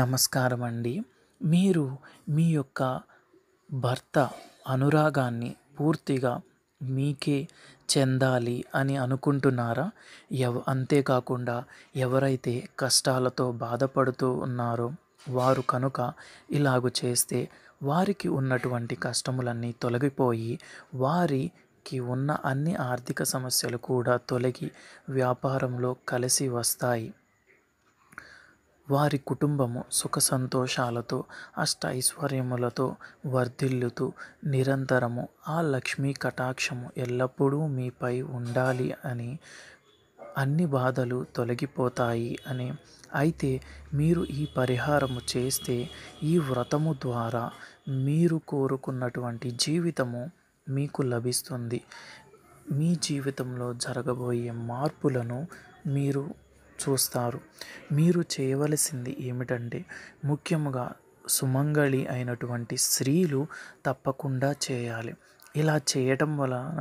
నమస్కారం అండి మీరు మీ యొక్క భర్త అనురాగాన్ని పూర్తిగా మీకే చెందాలి అని అనుకుంటున్నారా ఎవ అంతేకాకుండా ఎవరైతే కష్టాలతో బాధపడుతూ ఉన్నారో వారు కనుక ఇలాగు చేస్తే వారికి ఉన్నటువంటి కష్టములన్నీ తొలగిపోయి వారి కి ఉన్న అన్ని ఆర్థిక సమస్యలు కూడా తొలగి వ్యాపారంలో కలిసి వస్తాయి వారి కుటుంబము సుఖ సంతోషాలతో అష్ట ఐశ్వర్యములతో వర్ధిల్లుతూ నిరంతరము ఆ లక్ష్మీ కటాక్షము ఎల్లప్పుడూ మీపై ఉండాలి అని అన్ని బాధలు తొలగిపోతాయి అని అయితే మీరు ఈ పరిహారము చేస్తే ఈ వ్రతము ద్వారా మీరు కోరుకున్నటువంటి జీవితము మీకు లభిస్తుంది మీ జీవితంలో జరగబోయే మార్పులను మీరు చూస్తారు మీరు చేయవలసింది ఏమిటంటే ముఖ్యముగా సుమంగళి అయినటువంటి స్త్రీలు తప్పకుండా చేయాలి ఇలా చేయటం వలన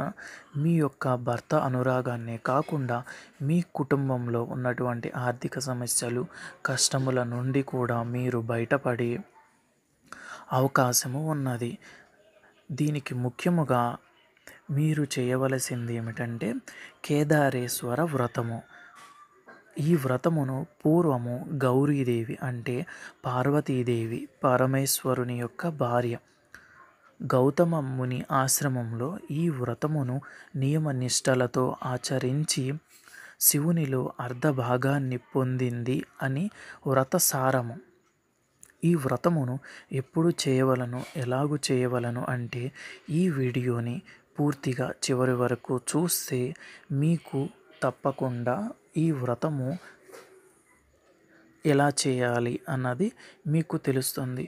మీ యొక్క భర్త అనురాగాన్నే కాకుండా మీ కుటుంబంలో ఉన్నటువంటి ఆర్థిక సమస్యలు కష్టముల నుండి కూడా మీరు బయటపడే అవకాశము ఉన్నది దీనికి ముఖ్యముగా మీరు చేయవలసింది ఏమిటంటే కేదారేశ్వర వ్రతము ఈ వ్రతమును పూర్వము గౌరీదేవి అంటే పార్వతీదేవి పరమేశ్వరుని యొక్క భార్య గౌతమ ముని ఆశ్రమంలో ఈ వ్రతమును నియమ నిష్టలతో ఆచరించి శివునిలో అర్ధ భాగాన్ని పొందింది అని వ్రతసారము ఈ వ్రతమును ఎప్పుడు చేయవలను ఎలాగు చేయవలను అంటే ఈ వీడియోని పూర్తిగా చివరి వరకు చూస్తే మీకు తప్పకుండా ఈ వ్రతము ఎలా చేయాలి అన్నది మీకు తెలుస్తుంది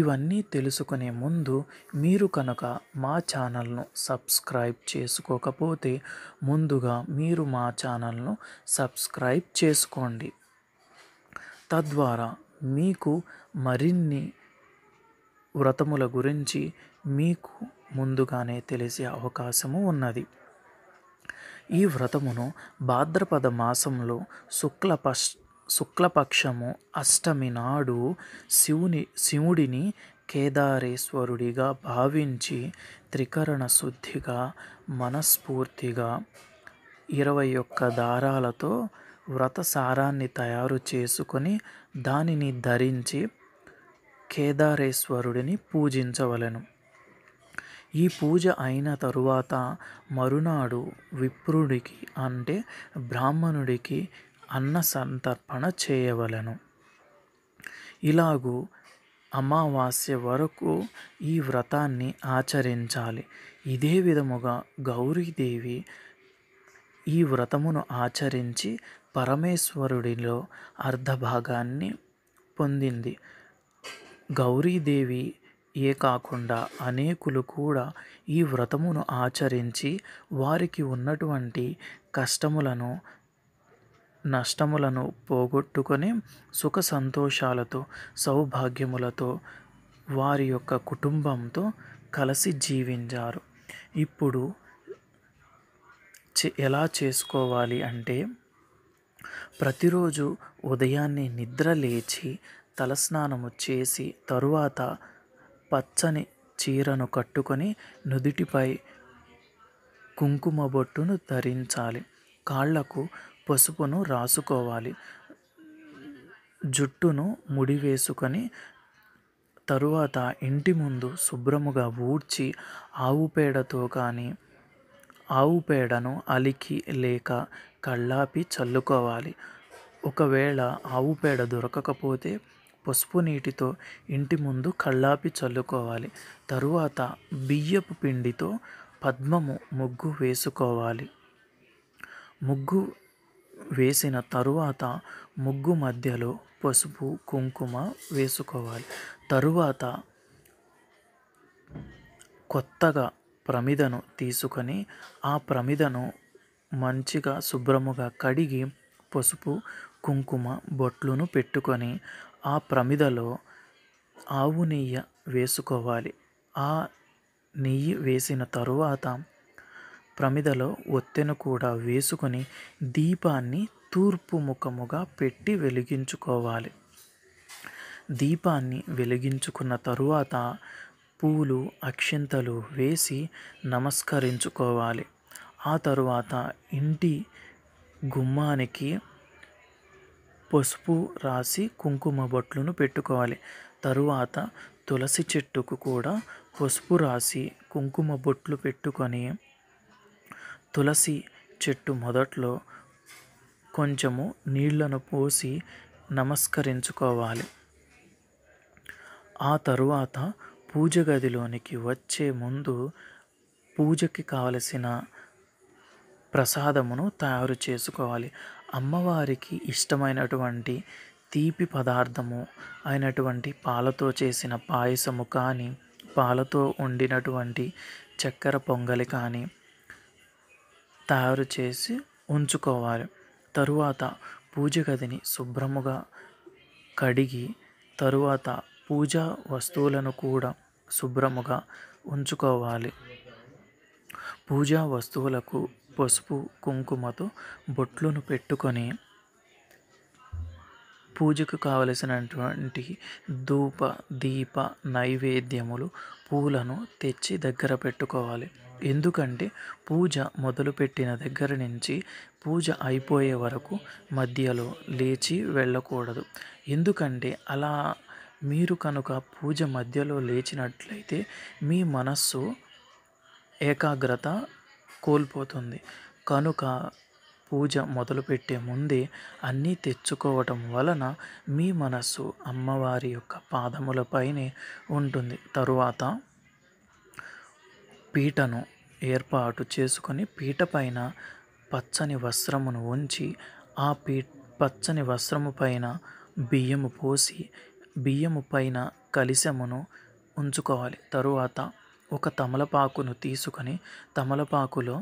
ఇవన్నీ తెలుసుకునే ముందు మీరు కనుక మా ఛానల్ను సబ్స్క్రైబ్ చేసుకోకపోతే ముందుగా మీరు మా ఛానల్ను సబ్స్క్రైబ్ చేసుకోండి తద్వారా మీకు మరిన్ని వ్రతముల గురించి మీకు ముందుగానే తెలిసే అవకాశము ఉన్నది ఈ వ్రతమును భాద్రపద మాసంలో శుక్లపక్ష శుక్లపక్షము అష్టమి నాడు శివుని శివుడిని కేదారేశ్వరుడిగా భావించి త్రికరణ శుద్ధిగా మనస్ఫూర్తిగా ఇరవై ఒక్క దారాలతో వ్రత సారాన్ని తయారు చేసుకొని దానిని ధరించి కేదారేశ్వరుడిని పూజించవలెను ఈ పూజ అయిన తరువాత మరునాడు విప్రుడికి అంటే బ్రాహ్మణుడికి అన్న సంతర్పణ చేయవలెను ఇలాగూ అమావాస్య వరకు ఈ వ్రతాన్ని ఆచరించాలి ఇదే విధముగా గౌరీదేవి ఈ వ్రతమును ఆచరించి పరమేశ్వరుడిలో అర్ధభాగాన్ని పొందింది గౌరీదేవి ఏ కాకుండా అనేకులు కూడా ఈ వ్రతమును ఆచరించి వారికి ఉన్నటువంటి కష్టములను నష్టములను పోగొట్టుకొని సుఖ సంతోషాలతో సౌభాగ్యములతో వారి యొక్క కుటుంబంతో కలిసి జీవించారు ఇప్పుడు ఎలా చేసుకోవాలి అంటే ప్రతిరోజు ఉదయాన్నే నిద్ర లేచి తలస్నానము చేసి తరువాత పచ్చని చీరను కట్టుకొని నుదుటిపై కుంకుమ బొట్టును ధరించాలి కాళ్ళకు పసుపును రాసుకోవాలి జుట్టును ముడి వేసుకొని తరువాత ఇంటి ముందు శుభ్రముగా ఊడ్చి ఆవు పేడతో కానీ ఆవు పేడను అలికి లేక కళ్ళాపి చల్లుకోవాలి ఒకవేళ ఆవు పేడ దొరకకపోతే పసుపు నీటితో ఇంటి ముందు కళ్ళాపి చల్లుకోవాలి తరువాత బియ్యపు పిండితో పద్మము ముగ్గు వేసుకోవాలి ముగ్గు వేసిన తరువాత ముగ్గు మధ్యలో పసుపు కుంకుమ వేసుకోవాలి తరువాత కొత్తగా ప్రమిదను తీసుకొని ఆ ప్రమిదను మంచిగా శుభ్రముగా కడిగి పసుపు కుంకుమ బొట్లును పెట్టుకొని ఆ ప్రమిదలో ఆవు నెయ్యి వేసుకోవాలి ఆ నెయ్యి వేసిన తరువాత ప్రమిదలో ఒత్తెను కూడా వేసుకొని దీపాన్ని తూర్పు ముఖముగా పెట్టి వెలిగించుకోవాలి దీపాన్ని వెలిగించుకున్న తరువాత పూలు అక్షింతలు వేసి నమస్కరించుకోవాలి ఆ తరువాత ఇంటి గుమ్మానికి పసుపు రాసి కుంకుమ బొట్లను పెట్టుకోవాలి తరువాత తులసి చెట్టుకు కూడా పసుపు రాసి కుంకుమ బొట్లు పెట్టుకొని తులసి చెట్టు మొదట్లో కొంచెము నీళ్లను పోసి నమస్కరించుకోవాలి ఆ తరువాత పూజ గదిలోనికి వచ్చే ముందు పూజకి కావలసిన ప్రసాదమును తయారు చేసుకోవాలి అమ్మవారికి ఇష్టమైనటువంటి తీపి పదార్థము అయినటువంటి పాలతో చేసిన పాయసము కానీ పాలతో వండినటువంటి చక్కెర పొంగలి కానీ తయారు చేసి ఉంచుకోవాలి తరువాత పూజ గదిని శుభ్రముగా కడిగి తరువాత పూజా వస్తువులను కూడా శుభ్రముగా ఉంచుకోవాలి పూజా వస్తువులకు పసుపు కుంకుమతో బొట్లను పెట్టుకొని పూజకు కావలసినటువంటి ధూప దీప నైవేద్యములు పూలను తెచ్చి దగ్గర పెట్టుకోవాలి ఎందుకంటే పూజ మొదలుపెట్టిన దగ్గర నుంచి పూజ అయిపోయే వరకు మధ్యలో లేచి వెళ్ళకూడదు ఎందుకంటే అలా మీరు కనుక పూజ మధ్యలో లేచినట్లయితే మీ మనస్సు ఏకాగ్రత కోల్పోతుంది కనుక పూజ మొదలుపెట్టే ముందే అన్నీ తెచ్చుకోవటం వలన మీ మనస్సు అమ్మవారి యొక్క పాదములపైనే ఉంటుంది తరువాత పీటను ఏర్పాటు చేసుకొని పీట పచ్చని వస్త్రమును ఉంచి ఆ పీ పచ్చని వస్త్రము పైన బియ్యము పోసి బియ్యము పైన కలిసెమును ఉంచుకోవాలి తరువాత ఒక తమలపాకును తీసుకొని తమలపాకులో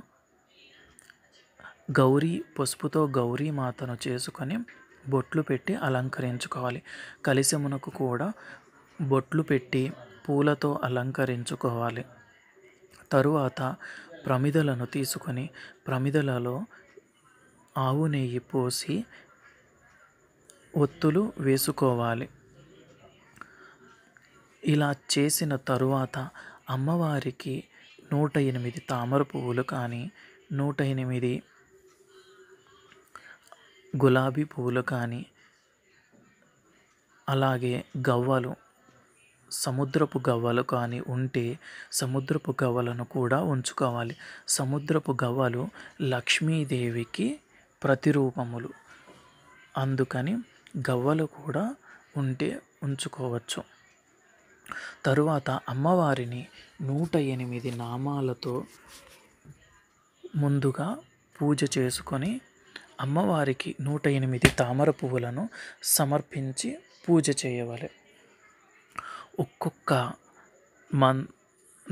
గౌరీ పసుపుతో గౌరీ మాతను చేసుకొని బొట్లు పెట్టి అలంకరించుకోవాలి కలిసెమునకు కూడా బొట్లు పెట్టి పూలతో అలంకరించుకోవాలి తరువాత ప్రమిదలను తీసుకొని ప్రమిదలలో ఆవు నెయ్యి పోసి ఒత్తులు వేసుకోవాలి ఇలా చేసిన తరువాత అమ్మవారికి నూట ఎనిమిది తామర పువ్వులు కానీ నూట ఎనిమిది గులాబీ పువ్వులు కానీ అలాగే గవ్వలు సముద్రపు గవ్వలు కానీ ఉంటే సముద్రపు గవ్వలను కూడా ఉంచుకోవాలి సముద్రపు గవ్వలు లక్ష్మీదేవికి ప్రతిరూపములు అందుకని గవ్వలు కూడా ఉంటే ఉంచుకోవచ్చు తరువాత అమ్మవారిని నూట ఎనిమిది నామాలతో ముందుగా పూజ చేసుకొని అమ్మవారికి నూట ఎనిమిది తామర పువ్వులను సమర్పించి పూజ చేయవాలి ఒక్కొక్క మన్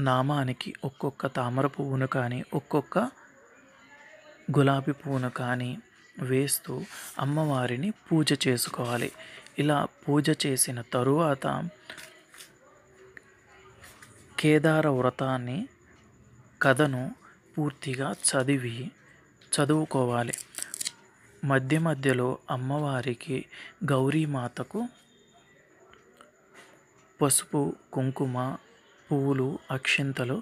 నామానికి ఒక్కొక్క తామర పువ్వును కానీ ఒక్కొక్క గులాబీ పువ్వును కానీ వేస్తూ అమ్మవారిని పూజ చేసుకోవాలి ఇలా పూజ చేసిన తరువాత కేదార వ్రతాన్ని కథను పూర్తిగా చదివి చదువుకోవాలి మధ్య మధ్యలో అమ్మవారికి గౌరీమాతకు పసుపు కుంకుమ పువ్వులు అక్షింతలు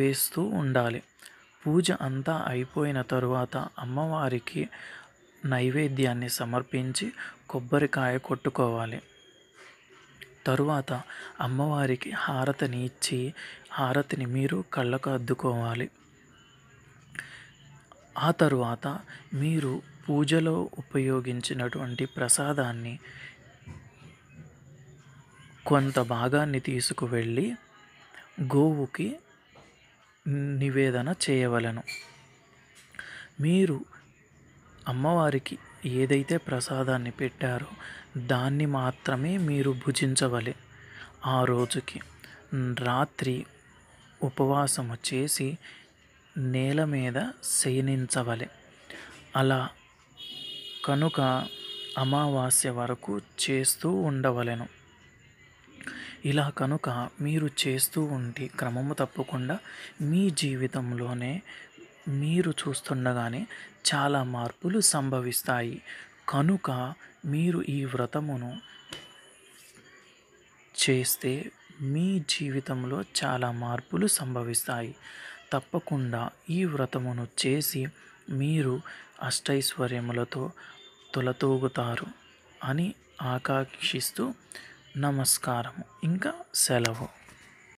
వేస్తూ ఉండాలి పూజ అంతా అయిపోయిన తరువాత అమ్మవారికి నైవేద్యాన్ని సమర్పించి కొబ్బరికాయ కొట్టుకోవాలి తరువాత అమ్మవారికి హారతిని ఇచ్చి హారతిని మీరు కళ్ళకు అద్దుకోవాలి ఆ తరువాత మీరు పూజలో ఉపయోగించినటువంటి ప్రసాదాన్ని కొంత భాగాన్ని తీసుకువెళ్ళి గోవుకి నివేదన చేయవలెను మీరు అమ్మవారికి ఏదైతే ప్రసాదాన్ని పెట్టారో దాన్ని మాత్రమే మీరు భుజించవలె ఆ రోజుకి రాత్రి ఉపవాసము చేసి నేల మీద శయనించవలె అలా కనుక అమావాస్య వరకు చేస్తూ ఉండవలెను ఇలా కనుక మీరు చేస్తూ ఉంటే క్రమము తప్పకుండా మీ జీవితంలోనే మీరు చూస్తుండగానే చాలా మార్పులు సంభవిస్తాయి కనుక మీరు ఈ వ్రతమును చేస్తే మీ జీవితంలో చాలా మార్పులు సంభవిస్తాయి తప్పకుండా ఈ వ్రతమును చేసి మీరు అష్టైశ్వర్యములతో తొలతూగుతారు అని ఆకాంక్షిస్తూ నమస్కారము ఇంకా సెలవు